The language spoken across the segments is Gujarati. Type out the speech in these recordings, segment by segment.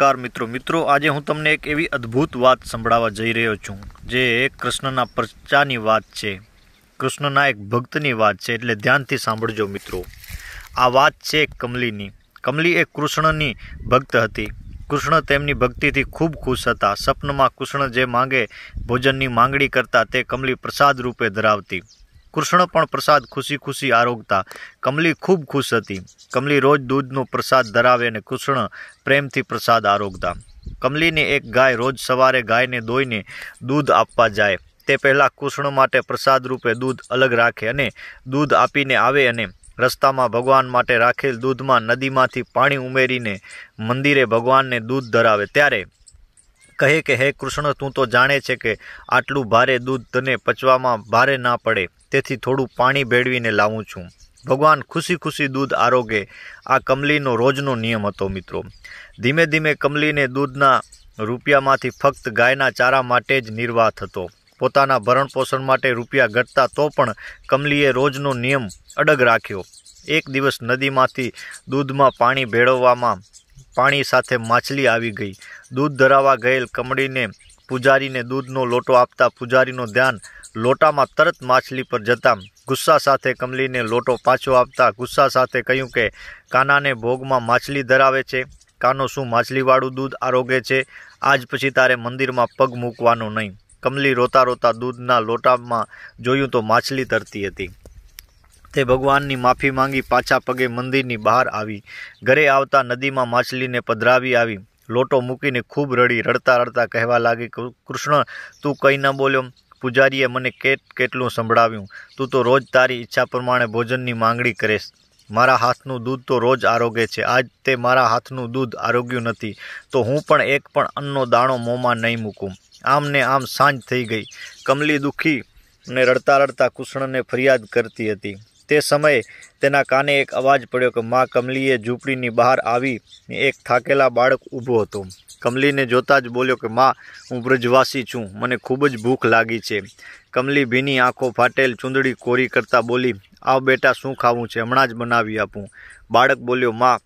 કાર મિત્રો મિત્રો આજે હું તમને એક એવી અદ્ભુત વાત સંભળાવવા જઈ રહ્યો છું જે કૃષ્ણના પ્રચાની વાત છે કૃષ્ણના એક ભક્તની વાત છે એટલે ધ્યાનથી સાંભળજો મિત્રો આ વાત છે કમલીની કમલી એ કૃષ્ણની ભક્ત હતી કૃષ્ણ તેમની ભક્તિથી ખૂબ ખુશ હતા સપનમાં કૃષ્ણ જે માંગે ભોજનની માંગણી કરતા તે કમલી પ્રસાદ રૂપે ધરાવતી કૃષ્ણ પણ પ્રસાદ ખુશી ખુશી આરોગતા કમલી ખૂબ ખુશ હતી કમલી રોજ દૂધનો પ્રસાદ ધરાવે અને કૃષ્ણ પ્રેમથી પ્રસાદ આરોગતા કમલીને એક ગાય રોજ સવારે ગાયને દોઈને દૂધ આપવા જાય તે પહેલાં કૃષ્ણ માટે પ્રસાદ રૂપે દૂધ અલગ રાખે અને દૂધ આપીને આવે અને રસ્તામાં ભગવાન માટે રાખેલ દૂધમાં નદીમાંથી પાણી ઉમેરીને મંદિરે ભગવાનને દૂધ ધરાવે ત્યારે કહે કે હે કૃષ્ણ તું તો જાણે છે કે આટલું ભારે દૂધ તને પચવામાં ભારે ના પડે તેથી થોડું પાણી ભેળવીને લાવું છું ભગવાન ખુશી ખુશી દૂધ આરોગે આ કમલીનો રોજનો નિયમ હતો મિત્રો ધીમે ધીમે કમલીને દૂધના રૂપિયામાંથી ફક્ત ગાયના ચારા માટે જ નિર્વાહ થતો પોતાના ભરણપોષણ માટે રૂપિયા ઘટતા તો પણ કમલીએ રોજનો નિયમ અડગ રાખ્યો એક દિવસ નદીમાંથી દૂધમાં પાણી ભેળવવામાં પાણી સાથે માછલી આવી ગઈ દૂધ ધરાવવા ગયેલ કમળીને પૂજારીને દૂધનો લોટો આપતા પૂજારીનું ધ્યાન લોટામાં તરત માછલી પર જતા ગુસ્સા સાથે કમલીને લોટો પાછો આપતા ગુસ્સા સાથે કહ્યું કે કાનાને ભોગમાં માછલી ધરાવે છે કાનો શું માછલીવાળું દૂધ આરોગે છે આજ પછી તારે મંદિરમાં પગ મૂકવાનો નહીં કમલી રોતા રોતા દૂધના લોટામાં જોયું તો માછલી તરતી હતી તે ભગવાનની માફી માંગી પાછા પગે મંદિરની બહાર આવી ઘરે આવતા નદીમાં માછલીને પધરાવી આવી લોટો મૂકીને ખૂબ રડી રડતા રડતા કહેવા લાગી કૃષ્ણ તું કંઈ ન બોલ્યો પૂજારીએ મને કેટ કેટલું સંભળાવ્યું તું તો રોજ તારી ઈચ્છા પ્રમાણે ભોજનની માંગણી કરીશ મારા હાથનું દૂધ તો રોજ આરોગે છે આજ તે મારા હાથનું દૂધ આરોગ્યું નથી તો હું પણ એક પણ અન્નનો દાણો મોંમાં નહીં મૂકું આમ ને આમ સાંજ થઈ ગઈ કમલી દુઃખી ને રડતા રડતા કૃષ્ણને ફરિયાદ કરતી હતી તે સમયે તેના કાને એક અવાજ પડ્યો કે મા કમલીએ ઝૂંપડીની બહાર આવી એક થાકેલા બાળક ઊભો હતો કમલીને જોતાં જ બોલ્યો કે માં હું બ્રજવાસી છું મને ખૂબ જ ભૂખ લાગી છે કમલી ભીની આંખો ફાટેલ ચૂંદડી કોરી કરતાં બોલી આવ બેટા શું ખાવું છે હમણાં જ બનાવી આપું બાળક બોલ્યો માં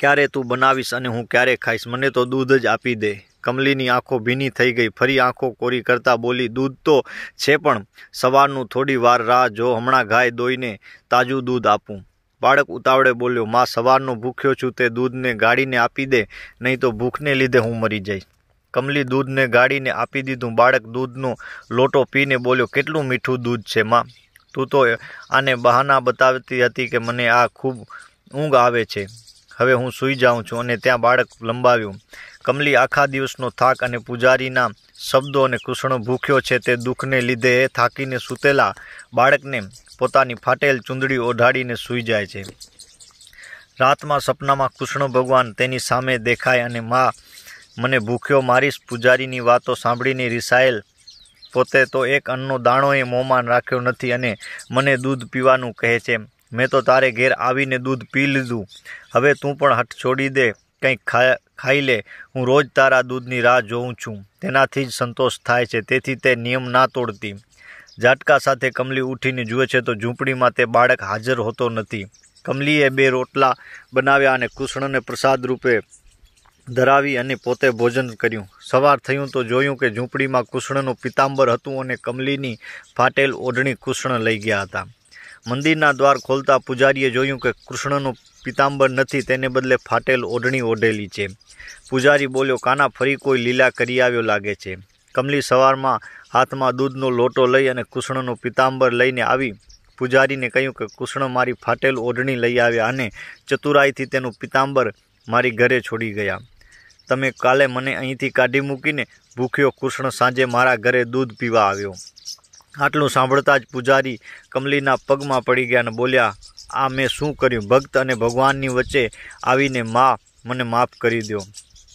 ક્યારે તું બનાવીશ અને હું ક્યારે ખાઈશ મને તો દૂધ જ આપી દે કમલીની આંખો ભીની થઈ ગઈ ફરી આંખો કોરી કરતાં બોલી દૂધ તો છે પણ સવારનું થોડી વાર રાહ જો હમણાં ગાય દોઈને તાજું દૂધ આપું બાળક ઉતાવળે બોલ્યો માં સવારનો ભૂખ્યો છું તે દૂધને ગાળીને આપી દે નહીં તો ભૂખને લીધે હું મરી જઈશ કમલી દૂધને ગાળીને આપી દીધું બાળક દૂધનો લોટો પીને બોલ્યો કેટલું મીઠું દૂધ છે માં તું તો આને બહાના બતાવતી હતી કે મને આ ખૂબ ઊંઘ આવે છે હવે હું સૂઈ જાઉં છું અને ત્યાં બાળક લંબાવ્યું કમલી આખા દિવસનો થાક અને પૂજારીના શબ્દો અને કૃષ્ણ ભૂખ્યો છે તે દુઃખને લીધે થાકીને સૂતેલા બાળકને પોતાની ફાટેલ ચૂંદડી ઓઢાડીને સૂઈ જાય છે રાતમાં સપનામાં કૃષ્ણ ભગવાન તેની સામે દેખાય અને મા મને ભૂખ્યો મારીશ પૂજારીની વાતો સાંભળીને રિસાયેલ પોતે તો એક અન્નનો દાણોએ મોંમાં રાખ્યો નથી અને મને દૂધ પીવાનું કહે છે મેં તો તારે ઘેર આવીને દૂધ પી લીધું હવે તું પણ હઠ છોડી દે કંઈક ખા ખાઈ લે હું રોજ તારા દૂધની રાહ જોઉં છું તેનાથી જ સંતોષ થાય છે તેથી તે નિયમ ના તોડતી ઝાટકા સાથે કમલી ઉઠીને જુએ છે તો ઝૂંપડીમાં તે બાળક હાજર હોતો નથી કમલીએ બે રોટલા બનાવ્યા અને કૃષ્ણને પ્રસાદ રૂપે ધરાવી અને પોતે ભોજન કર્યું સવાર થયું તો જોયું કે ઝૂંપડીમાં કૃષ્ણનું પિતાંબર હતું અને કમલીની ફાટેલ ઓઢણી કૃષ્ણ લઈ ગયા હતા મંદિરના દ્વાર ખોલતા પૂજારીએ જોયું કે કૃષ્ણનું પિતાંબર નથી તેને બદલે ફાટેલ ઓઢણી ઓઢેલી છે પૂજારી બોલ્યો કાના ફરી કોઈ લીલા કરી આવ્યો લાગે છે કમલી સવારમાં હાથમાં દૂધનો લોટો લઈ અને કૃષ્ણનું પિતાંબર લઈને આવી પૂજારીને કહ્યું કે કૃષ્ણ મારી ફાટેલ ઓઢણી લઈ આવ્યા અને ચતુરાઈથી તેનું પિતાંબર મારી ઘરે છોડી ગયા તમે કાલે મને અહીંથી કાઢી મૂકીને ભૂખ્યો કૃષ્ણ સાંજે મારા ઘરે દૂધ પીવા આવ્યો આટલું સાંભળતા જ પૂજારી કમલીના પગમાં પડી ગયા અને બોલ્યા આ મેં શું કર્યું ભક્ત અને ભગવાનની વચ્ચે આવીને મા મને માફ કરી દો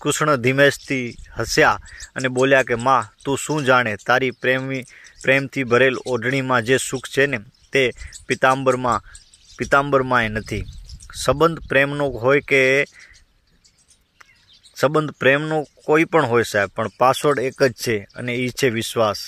કૃષ્ણ ધીમેશથી હસ્યા અને બોલ્યા કે મા તું શું જાણે તારી પ્રેમી પ્રેમથી ભરેલ ઓઢણીમાં જે સુખ છે ને તે પિતાંબરમાં પિતાંબરમાંય નથી સંબંધ પ્રેમનો હોય કે સંબંધ પ્રેમનો કોઈ પણ હોય સાહેબ પણ પાસવર્ડ એક જ છે અને એ છે વિશ્વાસ